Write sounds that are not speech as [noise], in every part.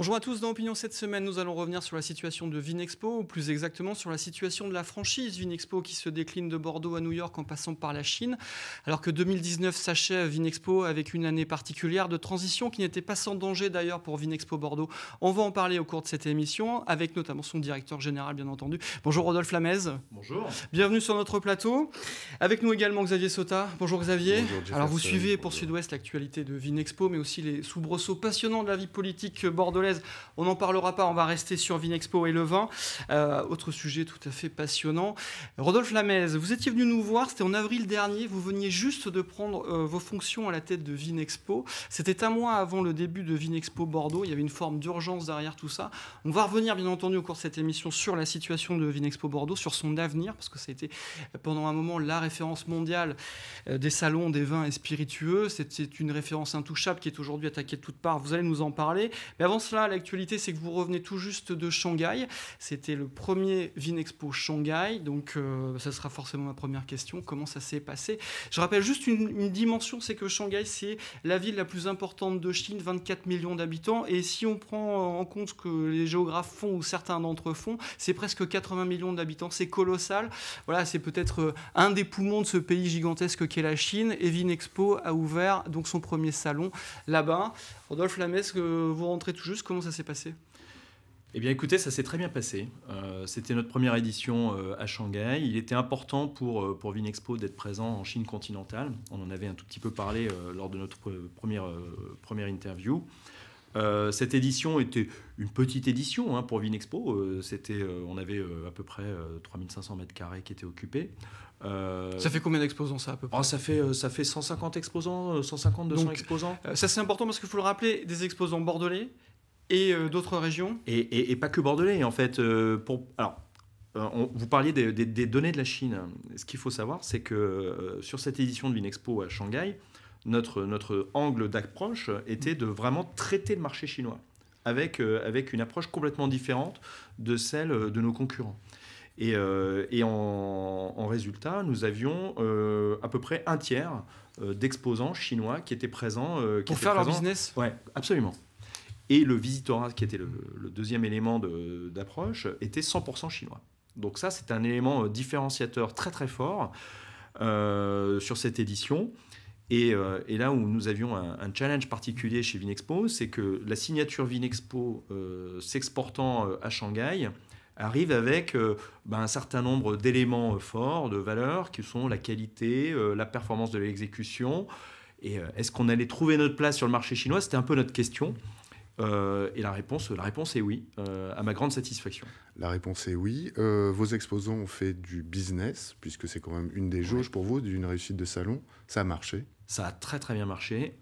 Bonjour à tous, dans Opinion cette semaine, nous allons revenir sur la situation de Vinexpo, ou plus exactement sur la situation de la franchise Vinexpo qui se décline de Bordeaux à New York en passant par la Chine. Alors que 2019 s'achève Vinexpo avec une année particulière de transition qui n'était pas sans danger d'ailleurs pour Vinexpo Bordeaux. On va en parler au cours de cette émission avec notamment son directeur général bien entendu. Bonjour Rodolphe Lamez. Bonjour. Bienvenue sur notre plateau. Avec nous également Xavier Sota. Bonjour Xavier. Bonjour, Alors vous suivez pour Sud-Ouest l'actualité de Vinexpo mais aussi les soubresauts passionnants de la vie politique bordelaise on n'en parlera pas, on va rester sur Vinexpo et le vin. Euh, autre sujet tout à fait passionnant. Rodolphe Lamez, vous étiez venu nous voir, c'était en avril dernier, vous veniez juste de prendre euh, vos fonctions à la tête de Vinexpo. C'était un mois avant le début de Vinexpo Bordeaux, il y avait une forme d'urgence derrière tout ça. On va revenir bien entendu au cours de cette émission sur la situation de Vinexpo Bordeaux, sur son avenir, parce que ça a été pendant un moment la référence mondiale euh, des salons des vins et spiritueux. C'était une référence intouchable qui est aujourd'hui attaquée de toutes parts, vous allez nous en parler. Mais avant là, l'actualité, c'est que vous revenez tout juste de Shanghai. C'était le premier Vinexpo Shanghai, donc euh, bah, ça sera forcément ma première question. Comment ça s'est passé Je rappelle juste une, dimension, c'est que Shanghai, c'est la ville la plus importante de Chine, 24 millions d'habitants. Et si on prend en compte ce que les géographes font ou certains d'entre eux font, c'est presque 80 millions d'habitants. C'est colossal. Voilà, c'est peut-être euh, un des poumons de ce pays gigantesque qu'est la Chine. Et Vinexpo a ouvert donc son premier salon là-bas. Rodolphe Lamès, vous rentrez tout juste, comment ça s'est passé eh bien écoutez, ça s'est très bien passé. Euh, c'était notre première édition euh, à Shanghai. Il était important pour, euh, pour Vinexpo d'être présent en Chine continentale. On en avait un tout petit peu parlé lors de notre première, première interview. cette édition était une petite édition hein, pour Vinexpo. C'était, on avait à peu près 3500 mètres carrés qui étaient occupés. Euh, ça fait combien d'exposants ça à peu oh, près ça, fait, euh, ça fait 150 exposants, 150, euh, 200 exposants. ça c'est important parce qu'il faut le rappeler, des exposants bordelais et d'autres régions. Et, et, pas que bordelais en fait. pour, alors, vous parliez des, données de la Chine. Ce qu'il faut savoir c'est que sur cette édition de Vinexpo à Shanghai, notre, notre angle d'approche était de vraiment traiter le marché chinois avec, avec une approche complètement différente de celle de nos concurrents. Et, euh, en, résultat, nous avions euh, à peu près un tiers euh, d'exposants chinois qui étaient présents. Qui Pour faire leur business Oui, absolument. Et le visitorat, qui était le, deuxième élément d'approche, était 100% chinois. Donc ça, c'est un élément différenciateur très très fort sur cette édition. Et, là où nous avions un, challenge particulier chez Vinexpo, c'est que la signature Vinexpo s'exportant à Shanghai arrive avec euh, ben, un certain nombre d'éléments euh, forts, de valeurs, qui sont la qualité, euh, la performance de l'exécution. Et est-ce qu'on allait trouver notre place sur le marché chinois C'était un peu notre question. et la réponse, la réponse est oui, à ma grande satisfaction. La réponse est oui. vos exposants ont fait du business, puisque c'est quand même une des jauges pour vous d'une réussite de salon. Ça a marché Ça a très très bien marché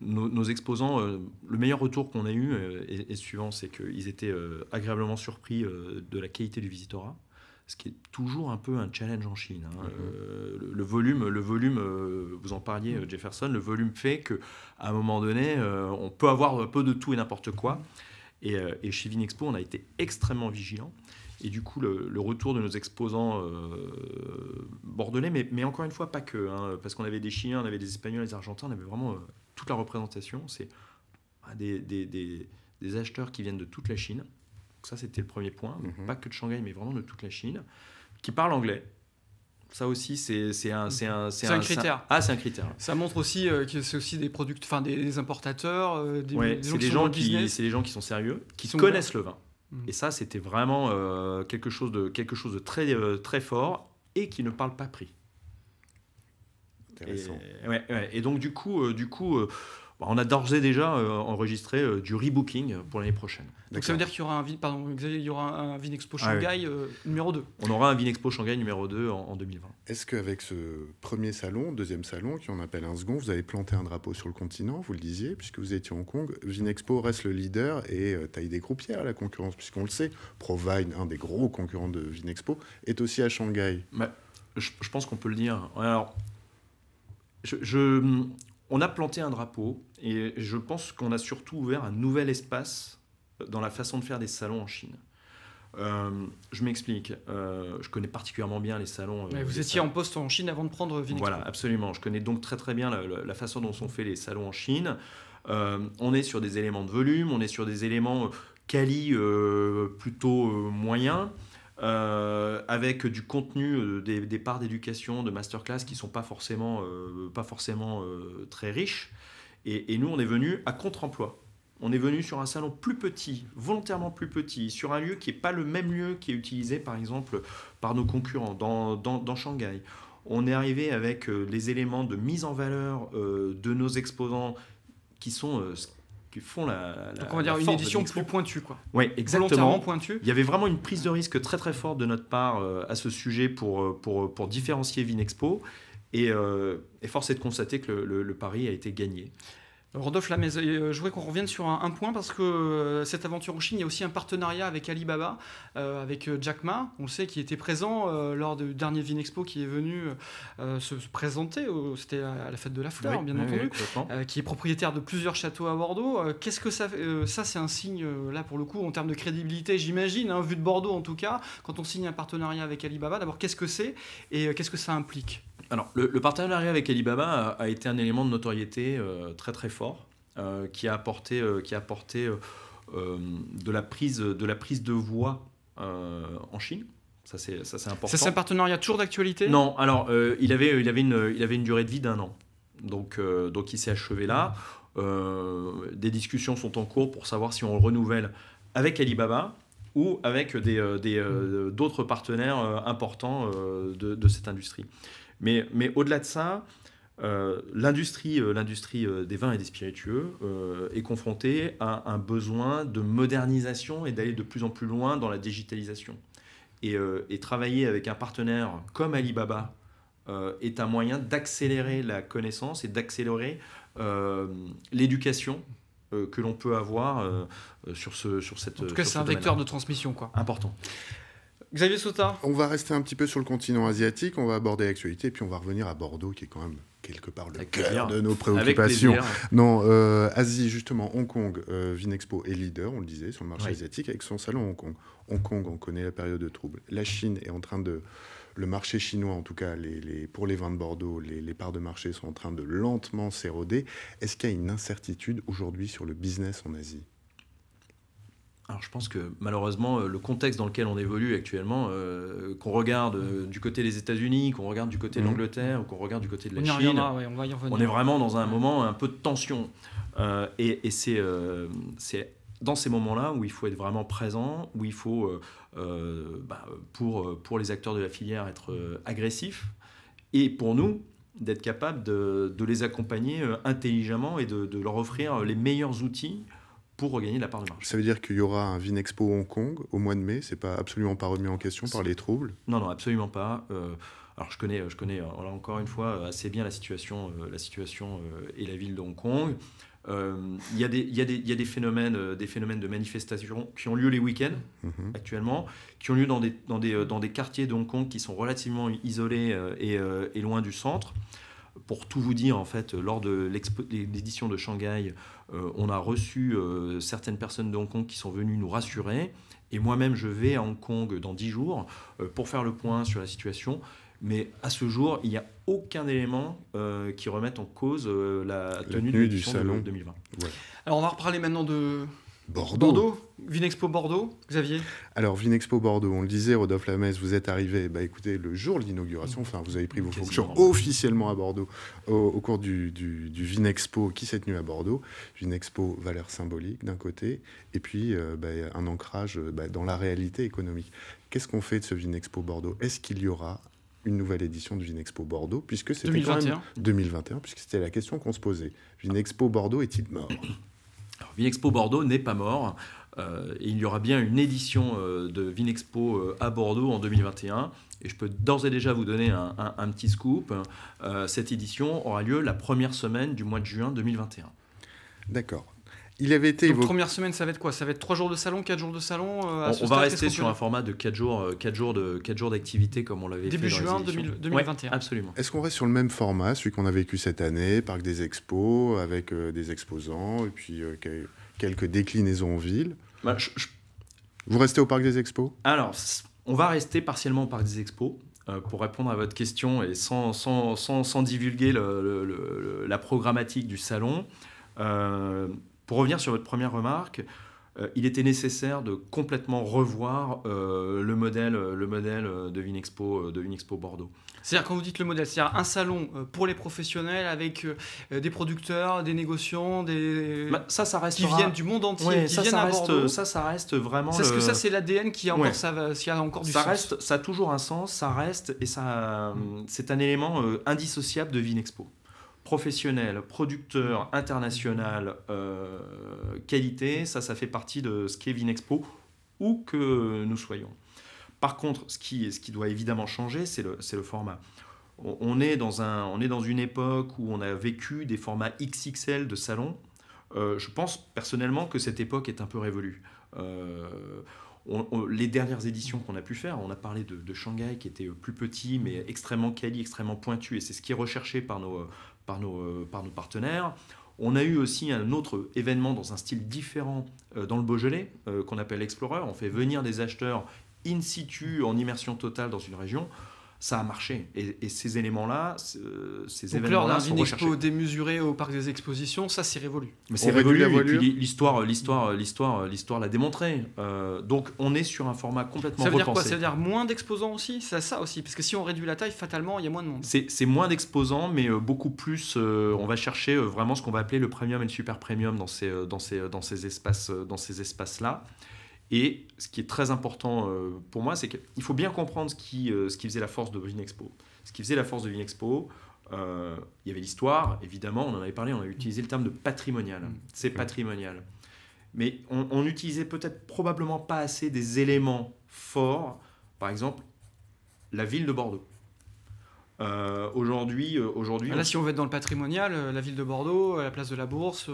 nos, exposants, euh, le meilleur retour qu'on a eu euh, et est, suivant, c'est qu'ils étaient euh, agréablement surpris de la qualité du visitorat, ce qui est toujours un peu un challenge en Chine. Hein. Mm-hmm. le, volume, le volume vous en parliez mm-hmm. Jefferson, le volume fait qu'à un moment donné, on peut avoir un peu de tout et n'importe quoi. Et, chez Vinexpo, on a été extrêmement vigilants. Et du coup, le, retour de nos exposants bordelais, mais, encore une fois, pas que, hein, parce qu'on avait des Chinois, on avait des Espagnols, des Argentins, on avait vraiment toute la représentation, c'est des, acheteurs qui viennent de toute la Chine. ça, c'était le premier point, mhm. pas que de Shanghai, mais vraiment de toute la Chine, qui parlent anglais. Ça aussi, c'est un, critère. Ah, un critère. Ça montre aussi euh, que c'est aussi des produits, enfin des, importateurs, euh, des, gens qui, C'est des gens qui sont sérieux, qui, connaissent le vin. Mm. Et ça, c'était vraiment euh, quelque chose de quelque chose de très très fort et qui ne parle pas prix. Et, ouais, et donc, du coup, euh, du coup euh, bah, on a d'ores et déjà euh, enregistré du rebooking pour l'année prochaine. Donc ça veut dire qu'il y aura un, pardon, il y aura un Vinexpo ah Shanghai numéro 2. On aura un Vinexpo Shanghai numéro 2 en, 2020. Est-ce qu'avec ce premier salon, deuxième salon, qui on appelle un second, vous avez planté un drapeau sur le continent, vous le disiez, puisque vous étiez à Hong Kong. Vinexpo reste le leader et taille des groupières à la concurrence, puisqu'on le sait, Provine, un des gros concurrents de Vinexpo, est aussi à Shanghai. Bah, je, je, pense qu'on peut le dire. Alors, on a planté un drapeau et je pense qu'on a surtout ouvert un nouvel espace dans la façon de faire des salons en Chine. Euh, je m'explique. Euh, je connais particulièrement bien les salons. Euh, vous étiez en poste en Chine avant de prendre Vinexpo. Voilà, absolument. Je connais donc très très bien la, façon dont sont faits les salons en Chine. on est sur des éléments de volume, on est sur des éléments quali plutôt moyens. Euh, avec du contenu, euh, des, des, parts d'éducation, de masterclass qui ne sont pas forcément, euh, pas forcément très riches. Et, et, nous, on est venu à contre-emploi. On est venu sur un salon plus petit, volontairement plus petit, sur un lieu qui n'est pas le même lieu qui est utilisé par exemple par nos concurrents dans, dans, dans Shanghai. On est arrivé avec les éléments de mise en valeur de nos exposants qui sont font la. Donc on va dire une édition plus pointue, quoi. Oui, exactement. pointue. Il y avait vraiment une prise de risque très très forte de notre part euh, à ce sujet pour, euh, pour, euh, pour différencier Vinexpo. Et, force est de constater que le pari a été gagné. Rodolphe, là, euh, je voudrais qu'on revienne sur un, point parce que euh, cette aventure en Chine, il y a aussi un partenariat avec Alibaba, euh, avec Jack Ma, on sait, qui était présent lors du dernier Vinexpo qui est venu se présenter, c'était à, la fête de la fleur, bien entendu, qui est propriétaire de plusieurs châteaux à Bordeaux. Qu'est-ce que ça Ça, c'est un signe, là, pour le coup, en termes de crédibilité, j'imagine, hein, vu de Bordeaux en tout cas, quand on signe un partenariat avec Alibaba, d'abord, qu'est-ce que c'est et qu'est-ce que ça implique alors, le, partenariat avec Alibaba a, été un élément de notoriété euh, très très fort euh, qui a apporté, euh, qui a apporté de, la prise, de la prise de voix en Chine. Ça c'est, ça, c'est important. c'est un partenariat toujours d'actualité Non, alors il, avait, il, avait une, il avait une durée de vie d'un an. Donc, donc il s'est achevé là. des discussions sont en cours pour savoir si on le renouvelle avec Alibaba ou avec des, des, d'autres partenaires importants de, de cette industrie. Mais, mais au-delà de ça, euh, l'industrie, euh, l'industrie euh, des vins et des spiritueux est confrontée à un besoin de modernisation et d'aller de plus en plus loin dans la digitalisation. Et, travailler avec un partenaire comme Alibaba est un moyen d'accélérer la connaissance et d'accélérer l'éducation que l'on peut avoir sur, ce, sur cette... En tout cas, c'est un vecteur de transmission. quoi. Important. Xavier Soutard On va rester un petit peu sur le continent asiatique, on va aborder l'actualité, puis on va revenir à Bordeaux, qui est quand même quelque part le cœur de nos préoccupations. Non, euh, Asie, justement, Hong Kong, euh, Vinexpo est leader, on le disait, sur le marché asiatique, avec son salon Hong Kong. Hong Kong, on connaît la période de trouble. La Chine est en train de... Le marché chinois, en tout cas, pour les vins de Bordeaux, les, parts de marché sont en train de lentement s'éroder. Est-ce qu'il y a une incertitude aujourd'hui sur le business en Asie alors je pense que malheureusement, euh, le contexte dans lequel on évolue actuellement, euh, qu'on regarde euh, du côté des États-Unis, qu'on regarde du côté de mhm. l'Angleterre, qu'on regarde du côté de la Chine, on, est vraiment dans un moment un peu de tension. et, c'est, c'est dans ces moments-là où il faut être vraiment présent, où il faut, bah, pour, pour les acteurs de la filière, être agressif, et pour nous, d'être capable de, de les accompagner intelligemment et de, de, leur offrir les meilleurs outils pour regagner la part de marge. Ça veut dire qu'il y aura un Vinexpo Hong Kong au mois de mai, c'est pas absolument pas remis en question par les troubles Non, non, absolument pas. Euh, alors je connais, je connais euh, encore une fois euh, assez bien la situation, la situation et la ville de Hong Kong. Il y, a des phénomènes, des phénomènes de manifestations qui ont lieu les week-ends mhm. actuellement, qui ont lieu dans des, dans, des, quartiers de Hong Kong qui sont relativement isolés et, et loin du centre pour tout vous dire, en fait, lors de l'édition de Shanghai, euh, on a reçu euh, certaines personnes de Hong Kong qui sont venues nous rassurer. Et moi-même, je vais à Hong Kong dans 10 jours euh, pour faire le point sur la situation. Mais à ce jour, il n'y a aucun élément qui remette en cause la tenue, du, salon 2020. Alors, on va reparler maintenant de, Bordeaux. Vinexpo Bordeaux, Xavier Alors, Vinexpo Bordeaux, on le disait, Rodolphe Lamès, vous êtes arrivé, bah, écoutez, le jour de l'inauguration, enfin, vous avez pris vos fonctions officiellement à Bordeaux au, cours du, Vinexpo qui s'est tenu à Bordeaux. Vinexpo, valeur symbolique d'un côté, et puis euh, bah, un ancrage bah, dans la réalité économique. Qu'est-ce qu'on fait de ce Vinexpo Bordeaux Est-ce qu'il y aura une nouvelle édition de Vinexpo Bordeaux, puisque 2021. 2021, puisque c'était la question qu'on se posait. Vinexpo Bordeaux est-il mort Vinexpo Bordeaux n'est pas mort. Euh, il y aura bien une édition euh, de Vinexpo euh, à Bordeaux en 2021. Et je peux d'ores et déjà vous donner un petit scoop. cette édition aura lieu la première semaine du mois de juin 2021. D'accord. Il avait été. première semaine, ça va être quoi Ça va être 3 jours de salon, 4 jours de salon euh, On, va rester sur un format de 4 jours, 4 euh, jours, de, 4 jours d'activité comme on l'avait fait. Début juin 2021. absolument. Est-ce qu'on reste sur le même format, celui qu'on a vécu cette année, parc des expos, avec euh, des exposants, et puis quelques déclinaisons en ville bah, Vous restez au parc des expos Alors, on va rester partiellement au parc des expos. pour répondre à votre question et sans, sans, sans, sans divulguer la programmatique du salon, euh, pour revenir sur votre première remarque, euh, il était nécessaire de complètement revoir euh, le modèle, euh, le modèle de Vinexpo, de Vinexpo Bordeaux. C'est-à-dire quand vous dites le modèle, c'est-à-dire un salon pour les professionnels avec des producteurs, des négociants, des bah, ça, ça reste qui viennent du monde entier, qui ça, viennent à Bordeaux. Ça, ça reste vraiment. Parce que ça, c'est l'ADN qui a encore ça, qui a encore du ça sens. Reste, ça a toujours un sens, ça reste et ça, mm. c'est un élément indissociable de Vinexpo professionnel, producteur, mm. international, euh, qualité, ça, ça fait partie de ce qu'est Vinexpo, où que nous soyons. Par contre, ce qui, ce qui doit évidemment changer, c'est le, le, format. On, est dans un, on est dans une époque où on a vécu des formats XXL de salons. Euh, je pense personnellement que cette époque est un peu révolue. Euh, les dernières éditions qu'on a pu faire, on a parlé de, de, Shanghai qui était plus petit mais extrêmement quali, extrêmement pointu et c'est ce qui est recherché par nos, euh, par nos, partenaires. On a eu aussi un autre événement dans un style différent euh, dans le Beaujolais, euh, qu'on appelle Explorer. On fait venir des acheteurs in situ, en immersion totale dans une région ça a marché. Et, ces éléments-là, euh, ces événements-là sont recherchés. expo démesurée au parc des expositions, ça c'est révolu. Mais c'est révolu. Et puis l'histoire, l'histoire, l'histoire, l'histoire l'a démontré. Euh, donc on est sur un format complètement ça veut Dire quoi ça veut dire moins d'exposants aussi C'est ça aussi, parce que si on réduit la taille, fatalement il y a moins de monde. C'est moins d'exposants, mais euh, beaucoup plus. on va chercher vraiment ce qu'on va appeler le premium et le super premium dans ces dans ces dans ces espaces dans ces espaces là. Et ce qui est très important euh, pour moi, c'est qu'il faut bien comprendre ce qui, euh, ce qui faisait la force de Vinexpo. Ce qui faisait la force de Vinexpo, euh, il y avait l'histoire, évidemment, on en avait parlé, on a utilisé le terme de patrimonial. Mm. C'est mm. patrimonial. Mais on, on utilisait peut-être probablement pas assez des éléments forts, par exemple la ville de Bordeaux. Euh, aujourd'hui, euh, aujourd'hui. Là, si on veut être dans le patrimonial, euh, la ville de Bordeaux, la place de la Bourse.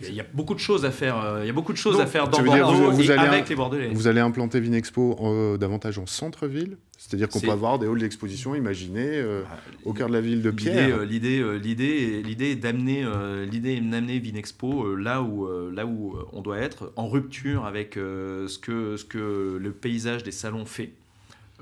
Il y, a beaucoup de choses à faire. Il y a beaucoup de choses à faire dans Bordeaux avec les Bordelais. Vous allez implanter Vinexpo davantage en centre-ville. C'est-à-dire qu'on peut avoir des halls d'exposition imaginés ah, au cœur de la ville de Pierre. L'idée, l'idée, l'idée est d'amener, l'idée d'amener Vinexpo là où, là où on doit être, en rupture avec ce que, ce que le paysage des salons fait.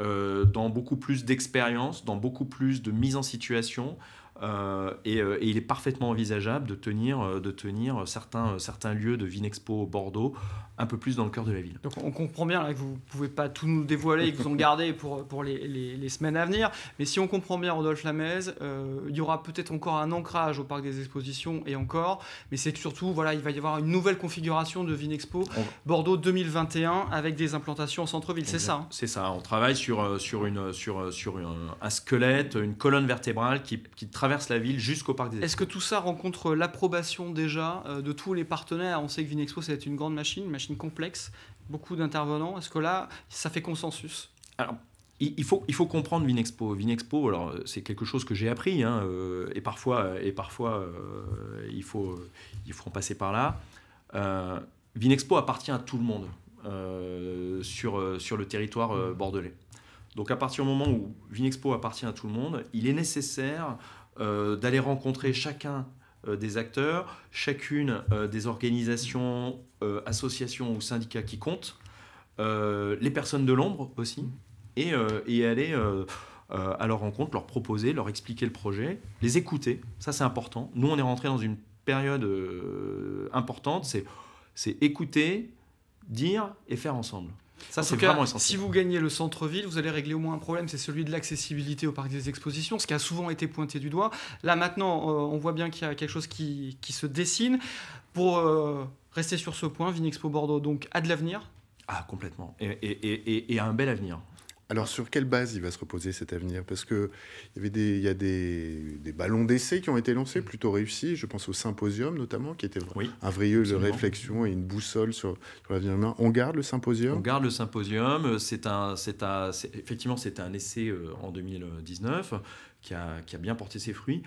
Euh, dans beaucoup plus d'expérience, dans beaucoup plus de mise en situation, euh, euh, et, il est parfaitement envisageable de tenir, euh, de tenir certains, certains lieux de Vinexpo Bordeaux un peu plus dans le cœur de la ville. Donc on comprend bien là, que vous ne pouvez pas tout nous dévoiler et que vous en gardez pour, pour les, les, semaines à venir. Mais si on comprend bien Rodolphe Lamez il y aura peut-être encore un ancrage au parc des expositions et encore. Mais c'est que surtout, voilà, il va y avoir une nouvelle configuration de Vinexpo expo Bordeaux 2021 avec des implantations en centre-ville. C'est ça hein C'est ça. Hein. On travaille sur, sur, une, sur, sur un squelette, une colonne vertébrale qui, qui travaille traverse la ville jusqu'au parc des Est-ce que tout ça rencontre euh, l'approbation déjà euh, de tous les partenaires On sait que Vinexpo, c'est une grande machine, une machine complexe, beaucoup d'intervenants. Est-ce que là, ça fait consensus Alors, il faut, il faut comprendre Vinexpo. Vinexpo, alors euh, c'est quelque chose que j'ai appris, hein, et parfois, et parfois il, faut, il faut en passer par là. Euh, Vinexpo appartient à tout le monde sur, sur le territoire bordelais. Donc à partir du moment où Vinexpo appartient à tout le monde, il est nécessaire euh, d'aller rencontrer chacun euh, des acteurs, chacune euh, des organisations, associations ou syndicats qui comptent, les personnes de l'ombre aussi, et, aller à leur rencontre, leur proposer, leur expliquer le projet, les écouter, ça c'est important. Nous on est rentré dans une période importante, c'est écouter, dire et faire ensemble. Ça, c'est vraiment essentiel. Si vous gagnez le centre-ville, vous allez régler au moins un problème, c'est celui de l'accessibilité au parc des expositions, ce qui a souvent été pointé du doigt. Là, maintenant, euh, on voit bien qu'il y a quelque chose qui, se dessine. Pour euh, rester sur ce point, Vinexpo Bordeaux donc, a de l'avenir. Ah, complètement. Et, et, et, et, a un bel avenir. Alors sur quelle base il va se reposer cet avenir Parce que il y avait des, il y a des, des ballons d'essai qui ont été lancés, mm. plutôt réussis. Je pense au symposium notamment, qui était oui, un lieu de réflexion et une boussole sur, sur l'avenir humain. On garde le symposium On garde le symposium. C'est un, c'est effectivement, c'était un essai euh, en 2019 qui a, qui a bien porté ses fruits.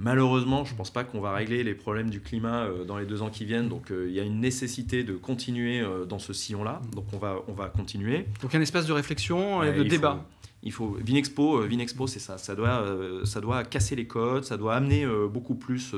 Malheureusement, je ne pense pas qu'on va régler les problèmes du climat euh, dans les deux ans qui viennent. Donc, euh, il y a une nécessité de continuer euh, dans ce sillon-là. Donc, on va, on va continuer. Donc, un espace de réflexion et de débat. Il faut Vinexpo, euh, Vinexpo, c'est ça. Ça doit, euh, ça doit casser les codes, ça doit amener euh, beaucoup plus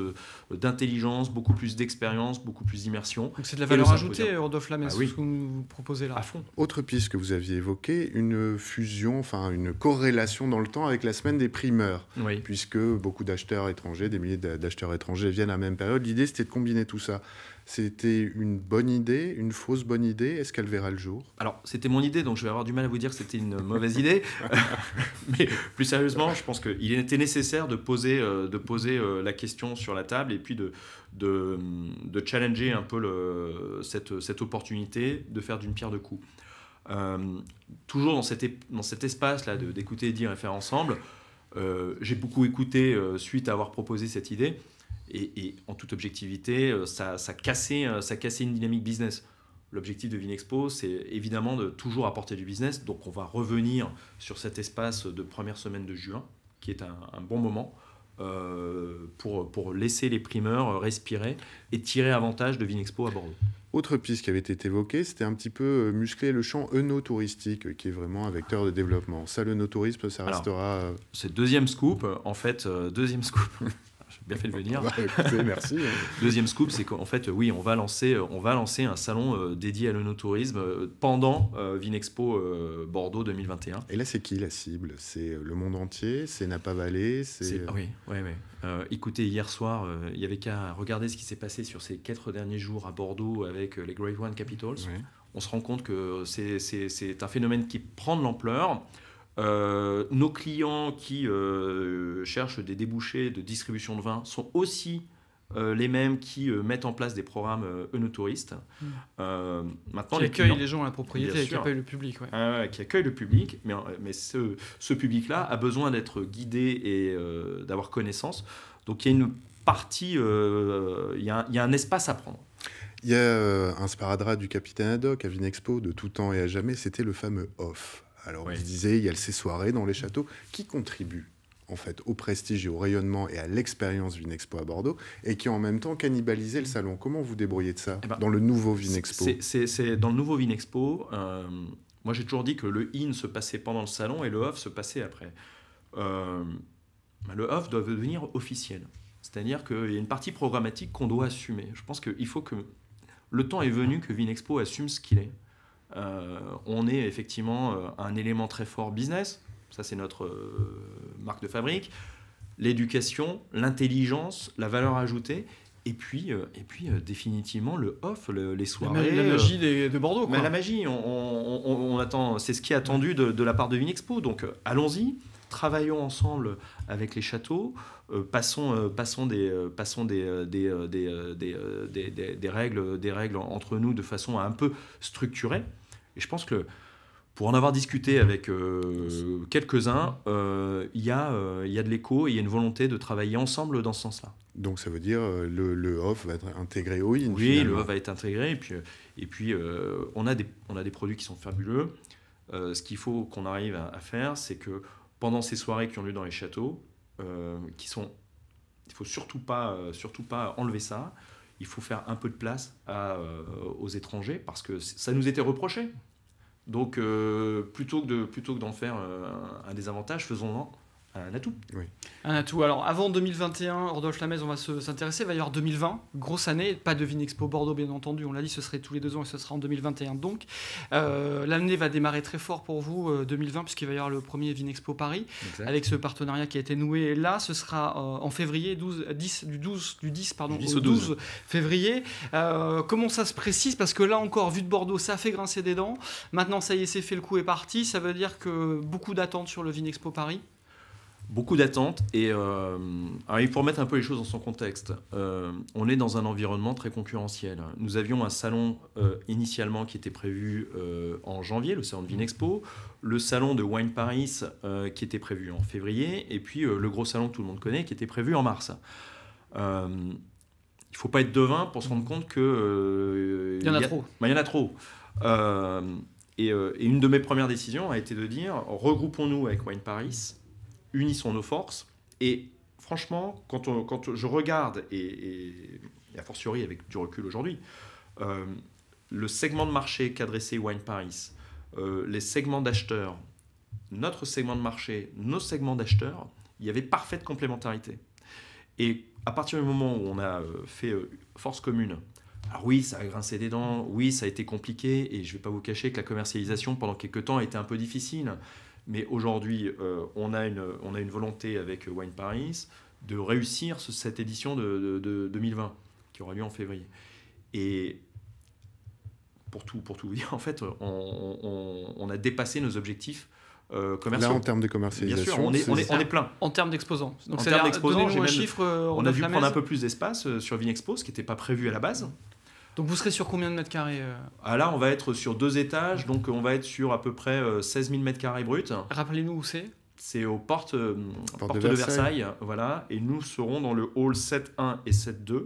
d'intelligence, beaucoup plus d'expérience, beaucoup plus d'immersion. c'est de la valeur ajoutée, Rodolphe ah ce que vous proposez là. À fond. Autre piste que vous aviez évoquée, une fusion, enfin une corrélation dans le temps avec la semaine des primeurs, puisque beaucoup d'acheteurs étrangers, des milliers d'acheteurs étrangers viennent à la même période. L'idée, c'était de combiner tout ça. C'était une bonne idée, une fausse bonne idée Est-ce qu'elle verra le jour Alors, c'était mon idée, donc je vais avoir du mal à vous dire que c'était une mauvaise idée. [laughs] Mais plus sérieusement, je pense qu'il était nécessaire de poser, euh, euh, la question sur la table et puis de, de, challenger un peu cette, opportunité de faire d'une pierre deux coups. Euh, toujours dans, cet espace-là d'écouter dire et faire ensemble, j'ai beaucoup écouté suite à avoir proposé cette idée. Et, en toute objectivité, euh, ça, a cassé ça euh, une dynamique business. L'objectif de Vinexpo, c'est évidemment de toujours apporter du business. Donc on va revenir sur cet espace de première semaine de juin, qui est un, bon moment. Euh, pour, pour laisser les primeurs respirer et tirer avantage de Vinexpo à Bordeaux. Autre piste qui avait été évoquée, c'était un petit peu muscler le champ touristique, qui est vraiment un vecteur de développement. Ça, tourisme, ça restera. C'est deuxième scoop, en fait, deuxième scoop. [laughs] bien fait de venir. Bah, écoutez, merci. [laughs] Deuxième scoop, c'est qu'en fait, oui, on va lancer, euh, on va lancer un salon euh, dédié à l'onotourisme euh, pendant Vinexpo Bordeaux 2021. Et là, c'est qui la cible C'est le monde entier C'est Napa Valley C'est oui, oui, oui. écoutez, hier soir, il n'y y avait qu'à regarder ce qui s'est passé sur ces quatre derniers jours à Bordeaux avec les Great One Capitals. On se rend compte que c'est un phénomène qui prend de l'ampleur. Euh, nos clients qui euh, cherchent des débouchés de distribution de vin sont aussi euh, les mêmes qui mettent en place des programmes œnotouristes. Hmm. maintenant, qui accueillent les gens à la propriété qui accueillent le public. Ah qui accueillent le public, mais, mais ce, ce public-là a besoin d'être guidé et d'avoir connaissance. Donc il y a une partie, il y, y a un espace à prendre. Il y a un sparadrap du capitaine Haddock à Vinexpo de tout temps et à jamais, c'était le fameux off. Alors vous disiez, il y a ces soirées dans les châteaux qui contribuent en fait au prestige et au rayonnement et à l'expérience Vinexpo à Bordeaux et qui en même temps cannibalisé le salon. Comment vous débrouillez de ça eh ben, dans le nouveau Vinexpo C'est dans le nouveau Vinexpo. Euh, moi j'ai toujours dit que le in se passait pendant le salon et le off se passait après. Euh, bah, le off doit devenir officiel. C'est-à-dire qu'il y a une partie programmatique qu'on doit assumer. Je pense qu'il faut que le temps est venu que Vinexpo assume ce qu'il est. Euh, on est effectivement euh, un élément très fort business, ça c'est notre euh, marque de fabrique, l'éducation, l'intelligence, la valeur ajoutée, et puis, et puis définitivement le off, les soirées. La, magie de Bordeaux. Quoi. Mais la magie, on, attend, c'est ce qui est attendu de, la part de Vinexpo. Donc allons-y, travaillons ensemble avec les châteaux, passons, des, règles, entre nous de façon un peu structurée et je pense que pour en avoir discuté avec euh, quelques-uns, mmh. euh, il y, euh, y, a de l'écho et il y a une volonté de travailler ensemble dans ce sens-là. Donc ça veut dire euh, le, le off va être intégré au Oui, le off va être intégré et puis, et puis on, a des, on a des produits qui sont fabuleux. ce qu'il faut qu'on arrive à, faire, c'est que pendant ces soirées qui ont lieu dans les châteaux, qui sont... Il ne faut surtout pas, surtout pas enlever ça il faut faire un peu de place euh, aux étrangers parce que ça nous était reproché. Donc euh, plutôt que plutôt que d'en faire euh, un désavantage, faisons-en un atout. Alors, avant 2021, Rodolphe Lamez, on va s'intéresser. Il va y avoir 2020, grosse année. Pas de Vinexpo Bordeaux, bien entendu. On l'a dit, ce serait tous les deux ans et ce sera en 2021. Donc, euh, l'année va démarrer très fort pour vous, 2020, euh, puisqu'il va y avoir le premier Vinexpo Paris, avec ce partenariat qui a été noué. là, ce sera euh, en février, 12, 10, du, 12, du 10, pardon, au 12, février. comment ça se précise Parce que là encore, vu de Bordeaux, ça fait grincer des dents. Maintenant, ça y est, c'est fait, le coup est parti. Ça veut dire que beaucoup d'attentes sur le Vinexpo Paris beaucoup d'attentes. Et euh, il faut remettre un peu les choses dans son contexte. Euh, on est dans un environnement très concurrentiel. Nous avions un salon euh, initialement qui était prévu en janvier, le salon de Vinexpo, le salon de Wine Paris qui était prévu en février, et puis le gros salon que tout le monde connaît qui était prévu en mars. il ne faut pas être devin pour se rendre compte que... il y en a, trop. il y en a trop. Et, et une de mes premières décisions a été de dire, regroupons-nous avec Wine Paris unissons nos forces. Et franchement, quand, je regarde, et, et, a fortiori avec du recul aujourd'hui, euh, le segment de marché qu'adressait Wine Paris, euh, les segments d'acheteurs, notre segment de marché, nos segments d'acheteurs, il y avait parfaite complémentarité. Et à partir du moment où on a euh, fait force commune, alors oui, ça a grincé des dents, oui, ça a été compliqué, et je ne vais pas vous cacher que la commercialisation pendant quelques temps a été un peu difficile. Mais aujourd'hui, euh, on, a une, on a une volonté avec Wine Paris de réussir cette édition de, de, 2020 qui aura lieu en février. Et pour tout, pour tout vous dire, en fait, on, a dépassé nos objectifs euh, commerciaux. Là, en termes de commercialisation, Bien sûr, on est, on est, on est plein. En termes d'exposants. Donc, en termes d'exposants, euh, on a dû prendre un peu plus d'espace sur Vinexpo, ce qui n'était pas prévu à la base. Donc vous serez sur combien de mètres carrés euh ah Là, on va être sur deux étages, donc on va être sur à peu près 16 euh, 000 mètres carrés bruts. Rappelez-nous où c'est c'est aux portes, euh, de, Versailles. voilà, et nous serons dans le hall 7.1 et 7.2,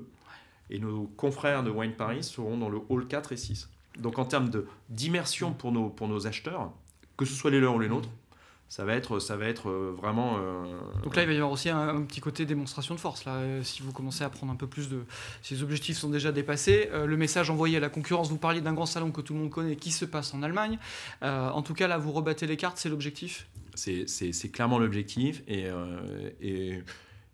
et nos confrères de Wine Paris seront dans le hall 4 et 6. Donc en termes d'immersion pour nos, pour nos acheteurs, que ce soit les leurs ou les nôtres, ça va être, ça va être euh, vraiment. Euh, Donc là, il va y avoir aussi un, petit côté démonstration de force. Là, euh, si vous commencez à prendre un peu plus de, ces objectifs sont déjà dépassés, le message envoyé à la concurrence. Vous parliez d'un grand salon que tout le monde connaît, qui se passe en Allemagne. en tout cas, là, vous rebattez les cartes, c'est l'objectif. C'est clairement l'objectif, et, et, et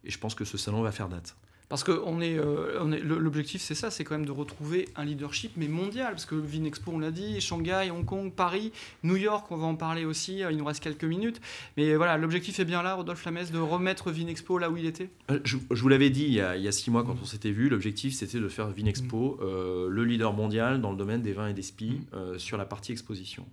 je pense que ce salon va faire date. Parce que on est, euh, l'objectif, c'est ça, c'est quand même de retrouver un leadership, mais mondial. Parce que Vinexpo, on l'a dit, Shanghai, Hong Kong, Paris, New York, on va en parler aussi, euh, il nous reste quelques minutes. Mais voilà, l'objectif est bien là, Rodolphe Lamès, de remettre Vinexpo là où il était euh, Je, vous l'avais dit il y, a, six mois quand on s'était vu, l'objectif c'était de faire Vinexpo mm. le leader mondial dans le domaine des vins et des spies mm. sur la partie exposition.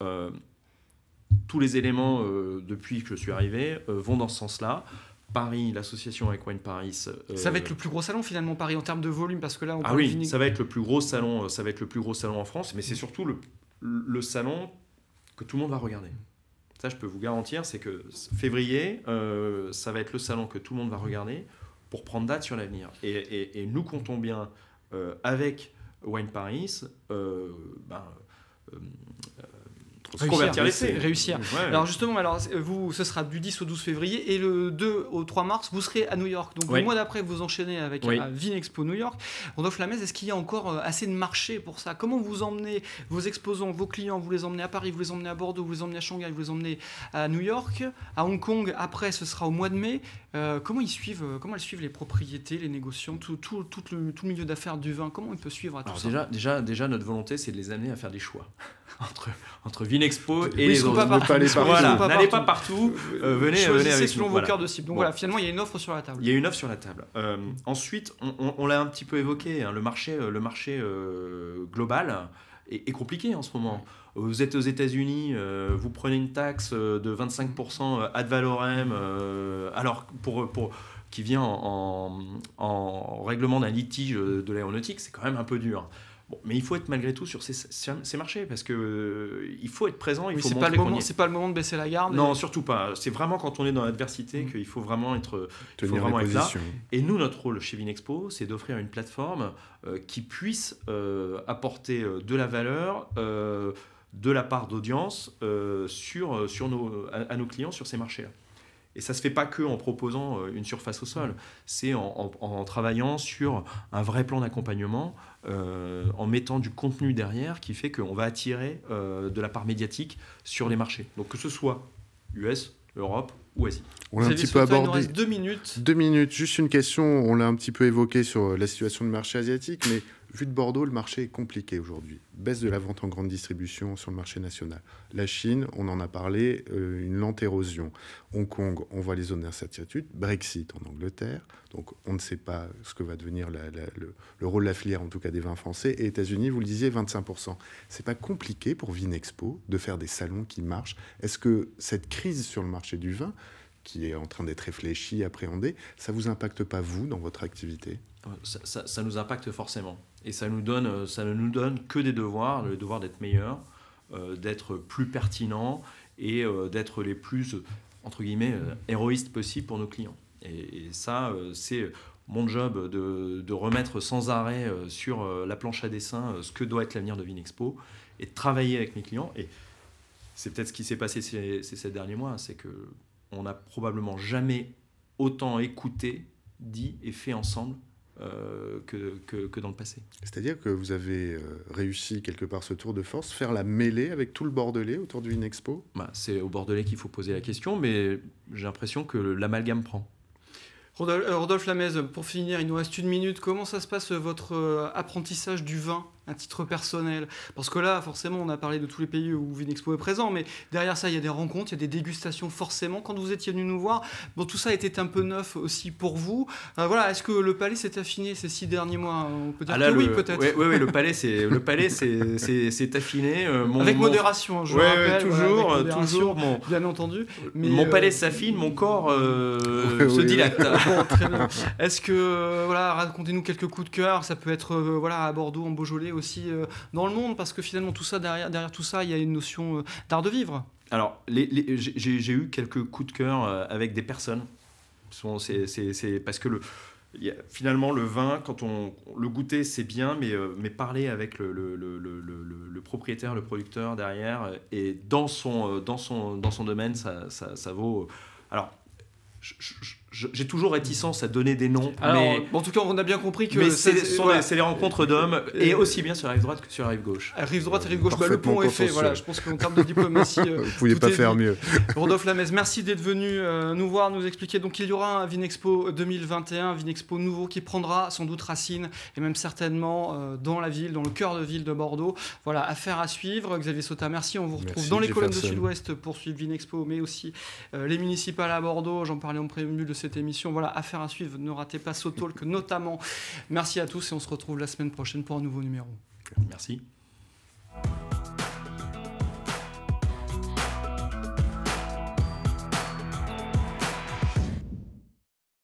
tous les éléments depuis que je suis arrivé vont dans ce sens-là. Paris, l'association avec Wine Paris. Euh, ça va être le plus gros salon finalement Paris en termes de volume parce que là on ah oui, ça va être le plus gros salon, euh, ça va être le plus gros salon en France, mais c'est mm. surtout le, le, salon que tout le monde va regarder. Ça, je peux vous garantir, c'est que février, euh, ça va être le salon que tout le monde va regarder pour prendre date sur l'avenir. Et, et, et, nous comptons bien avec Wine Paris, ben, Réussir. Alors justement, alors, euh, vous, ce sera du 10 au 12 février et le 2 au 3 mars, vous serez à New York. Donc le mois d'après, vous enchaînez avec oui. Vinexpo New York. On la messe. est-ce qu'il y a encore euh, assez de marché pour ça Comment vous emmenez vos exposants, vos clients Vous les emmenez à Paris, vous les emmenez à Bordeaux, vous les emmenez à Shanghai, vous les emmenez à New York, à Hong Kong. Après, ce sera au mois de mai. Euh, comment ils suivent, euh, comment elles suivent les propriétés, les négociants, tout, tout, tout, le, tout le, milieu d'affaires du vin Comment ils peuvent suivre à tout Alors ça déjà, déjà, déjà, notre volonté, c'est de les amener à faire des choix [laughs] entre entre Vinexpo et les autres. N'allez pas, partout. pas, partout. Euh, venez, venez selon vos cœurs de cible. Donc voilà, finalement, il y a une offre sur la table. Il y a une offre sur la table. ensuite, on, on, l'a un petit peu évoqué, hein, le marché, le marché global est, compliqué en ce moment. Vous êtes aux États-Unis, euh, vous prenez une taxe euh, de 25% euh, ad valorem, alors qui vient en règlement d'un litige de l'aéronautique, c'est quand même un peu dur. Bon, mais il faut être malgré tout sur ces, ces marchés parce que euh, il faut être présent. Il faut pas le moment. C'est pas le moment de baisser la garde. Non, surtout pas. C'est vraiment quand on est dans l'adversité mm. qu'il faut vraiment être. Euh, Tenir là. Et nous, notre rôle chez Vinexpo, c'est d'offrir une plateforme euh, qui puisse apporter de la valeur. de la part d'audience sur, sur nos, à, à nos clients sur ces marchés-là. Et ça ne se fait pas que en proposant euh, une surface au sol, c'est en, travaillant sur un vrai plan d'accompagnement, euh, en mettant du contenu derrière qui fait qu'on va attirer euh, de la part médiatique sur les marchés. Donc que ce soit US, Europe ou Asie. On a un petit peu abordé. Il nous deux minutes. Deux minutes, juste une question. On l'a un petit peu évoqué sur la situation du marché asiatique, mais Vu de Bordeaux, le marché est compliqué aujourd'hui. Baisse de la vente en grande distribution sur le marché national. La Chine, on en a parlé, euh, une lente érosion. Hong Kong, on voit les zones d'incertitude. Brexit en Angleterre, donc on ne sait pas ce que va devenir le, rôle de la filière, en tout cas des vins français. Et États-Unis, vous le disiez, 25%. C'est pas compliqué pour Vinexpo de faire des salons qui marchent. Est-ce que cette crise sur le marché du vin qui est en train d'être réfléchi, appréhendé, ça vous impacte pas vous dans votre activité euh, ça, nous impacte forcément. Et ça nous donne, euh, ça ne nous donne que des devoirs, le devoir d'être meilleur, euh, d'être plus pertinent et d'être les plus, entre guillemets, euh, héroïstes possibles pour nos clients. Et, ça, c'est mon job de, de, remettre sans arrêt sur la planche à dessin ce que doit être l'avenir de Vinexpo et de travailler avec mes clients. Et c'est peut-être ce qui s'est passé ces, ces, derniers mois, c'est que on n'a probablement jamais autant écouté, dit et fait ensemble euh, que, dans le passé. C'est-à-dire que vous avez euh, réussi quelque part ce tour de force, faire la mêlée avec tout le Bordelais autour d'une expo bah, C'est au Bordelais qu'il faut poser la question, mais j'ai l'impression que l'amalgame prend. Rodolphe Lamez, pour finir, il nous reste une minute. Comment ça se passe euh, votre apprentissage du vin un titre personnel. Parce que là, forcément, on a parlé de tous les pays où Vinexpo est présent, mais derrière ça, il y a des rencontres, il y a des dégustations, forcément. Quand vous étiez venu nous voir, bon, tout ça était un peu neuf aussi pour vous. Euh, voilà, est-ce que le palais s'est affiné ces six derniers mois On peut dire ah que oui, peut-être. Oui, oui, le [laughs] palais, c'est le palais, c'est affiné. Euh, avec modération, hein, je ouais, rappelle. toujours, euh, toujours. bien entendu. Mais mon palais s'affine, mon corps se dilate. [laughs] est-ce que voilà, racontez-nous quelques coups de cœur. Ça peut être voilà à Bordeaux, en Beaujolais aussi euh, dans le monde Parce que finalement, tout ça, derrière, derrière tout ça, il y a une notion euh, d'art de vivre. Alors, j'ai eu quelques coups de cœur euh, avec des personnes. C'est parce que le, finalement, le vin, quand on le goûtait, c'est bien, mais, mais parler avec le, le, propriétaire, le producteur derrière, et dans son, dans son, dans son domaine, ça, ça, vaut. Alors, je, j'ai toujours réticence à donner des noms. mais en tout cas, on a bien compris que c'est les rencontres d'hommes, et aussi bien sur la rive droite que sur la rive gauche. Ah, rive droite et rive gauche, bah, le pont est fait. Voilà, je pense qu'en termes de diplomatie, [laughs] euh, vous ne pouviez pas faire mieux. [laughs] Rodolphe Lamez, merci d'être venu euh, nous voir, nous expliquer. Donc, il y aura un Vinexpo 2021, Vinexpo nouveau qui prendra sans doute racine, et même certainement euh, dans la ville, dans le cœur de ville de Bordeaux. Voilà, affaire à suivre. Xavier Sota, merci. On vous retrouve dans les colonnes de Sud-Ouest pour suivre Vinexpo, mais aussi les municipales à Bordeaux. J'en parlais en préambule de cette émission. Voilà, affaire à suivre. Ne ratez pas talk, [laughs] notamment. Merci à tous et on se retrouve la semaine prochaine pour un nouveau numéro. Merci.